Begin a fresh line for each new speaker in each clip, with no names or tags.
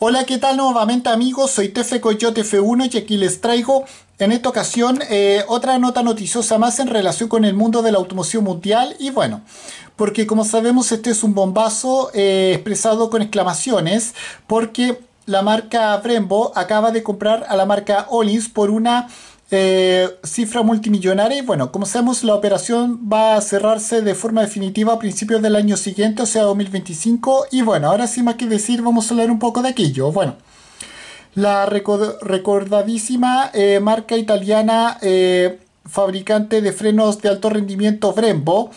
Hola, ¿qué tal nuevamente amigos? Soy Tefe Coyote F1 y aquí les traigo en esta ocasión eh, otra nota noticiosa más en relación con el mundo de la automoción mundial y bueno, porque como sabemos este es un bombazo eh, expresado con exclamaciones porque la marca Brembo acaba de comprar a la marca Ollins por una eh, cifra multimillonaria. Y bueno, como sabemos, la operación va a cerrarse de forma definitiva a principios del año siguiente, o sea, 2025. Y bueno, ahora sin más que decir, vamos a hablar un poco de aquello. Bueno, la recordadísima eh, marca italiana eh, fabricante de frenos de alto rendimiento Brembo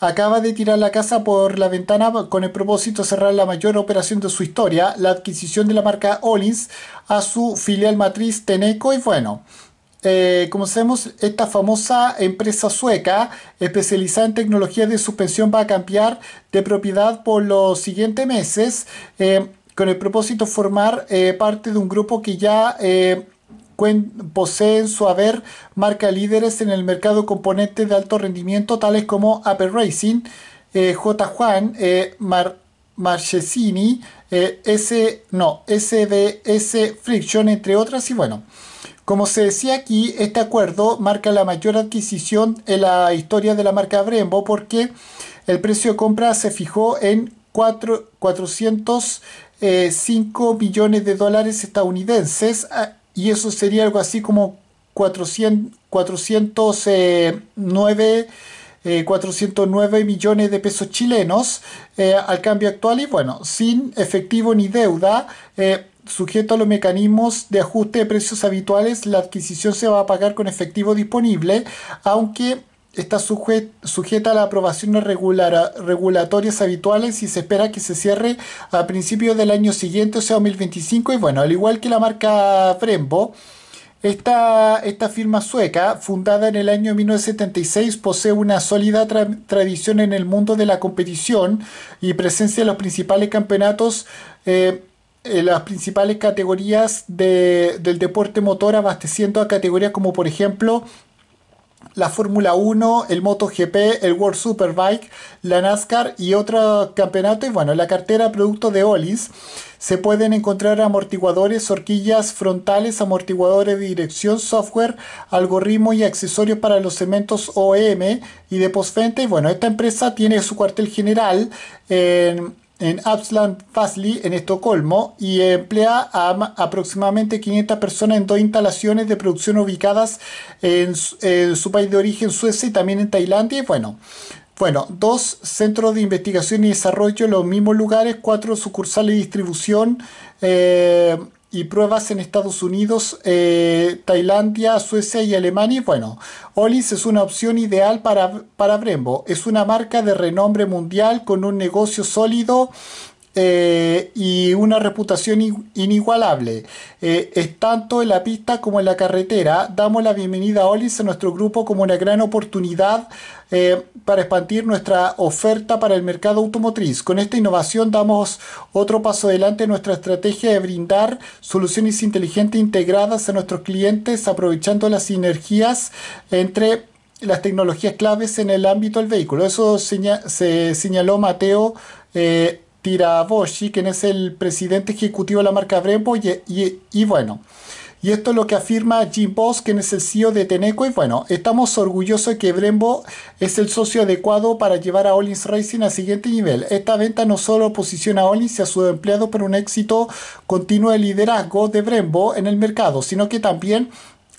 acaba de tirar la casa por la ventana con el propósito de cerrar la mayor operación de su historia, la adquisición de la marca Ollins a su filial matriz Teneco y bueno, eh, como sabemos, esta famosa empresa sueca especializada en tecnologías de suspensión va a cambiar de propiedad por los siguientes meses eh, con el propósito de formar eh, parte de un grupo que ya posee su haber marca líderes en el mercado componentes de alto rendimiento tales como Apple Racing, J. Juan, Marchesini, S, no, Friction, entre otras y bueno. Como se decía aquí, este acuerdo marca la mayor adquisición en la historia de la marca Brembo porque el precio de compra se fijó en 405 eh, millones de dólares estadounidenses ah, y eso sería algo así como 400, 409 409 millones de pesos chilenos eh, al cambio actual y bueno, sin efectivo ni deuda. Eh, sujeto a los mecanismos de ajuste de precios habituales, la adquisición se va a pagar con efectivo disponible, aunque está sujeta a las aprobaciones regulatorias habituales y se espera que se cierre a principios del año siguiente, o sea, 2025. Y bueno, al igual que la marca Frembo, esta, esta firma sueca, fundada en el año 1976, posee una sólida tradición en el mundo de la competición y presencia en los principales campeonatos. Eh, eh, las principales categorías del deporte motor, abasteciendo a categorías como por ejemplo la Fórmula 1, el MotoGP, el World Superbike, la NASCAR y otros campeonato Y bueno, la cartera producto de Olis se pueden encontrar amortiguadores, horquillas frontales, amortiguadores de dirección, software, algoritmo y accesorios para los cementos OEM y de postventa. Y bueno, esta empresa tiene su cuartel general en en Absland Fastly en Estocolmo, y emplea a aproximadamente 500 personas en dos instalaciones de producción ubicadas en, su país de origen, Suecia, y también en Tailandia. Y bueno, bueno, dos centros de investigación y desarrollo en los mismos lugares, cuatro sucursales de distribución. Eh, y pruebas en Estados Unidos, eh, Tailandia, Suecia y Alemania. Bueno, Olis es una opción ideal para, para Brembo. Es una marca de renombre mundial con un negocio sólido eh, y una reputación inigualable. Eh, es tanto en la pista como en la carretera. Damos la bienvenida a Olis a nuestro grupo como una gran oportunidad eh, para expandir nuestra oferta para el mercado automotriz. Con esta innovación damos otro paso adelante en nuestra estrategia de brindar soluciones inteligentes e integradas a nuestros clientes, aprovechando las sinergias entre las tecnologías claves en el ámbito del vehículo. Eso se señaló Mateo Tiraboshi, quien es el presidente ejecutivo de la marca Brembo, y, bueno. Y esto es lo que afirma Jim Boss, quien es el CEO de Teneco. Y bueno, estamos orgullosos de que Brembo es el socio adecuado para llevar a Ollins Racing al siguiente nivel. Esta venta no solo posiciona a Ollins y a su empleado por un éxito continuo de liderazgo de Brembo en el mercado, sino que también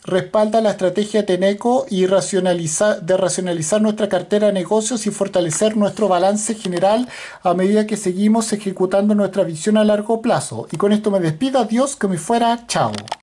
respalda la estrategia Teneco y de racionalizar nuestra cartera de negocios y fortalecer nuestro balance general a medida que seguimos ejecutando nuestra visión a largo plazo. Y con esto me despido, adiós, que me fuera, chao.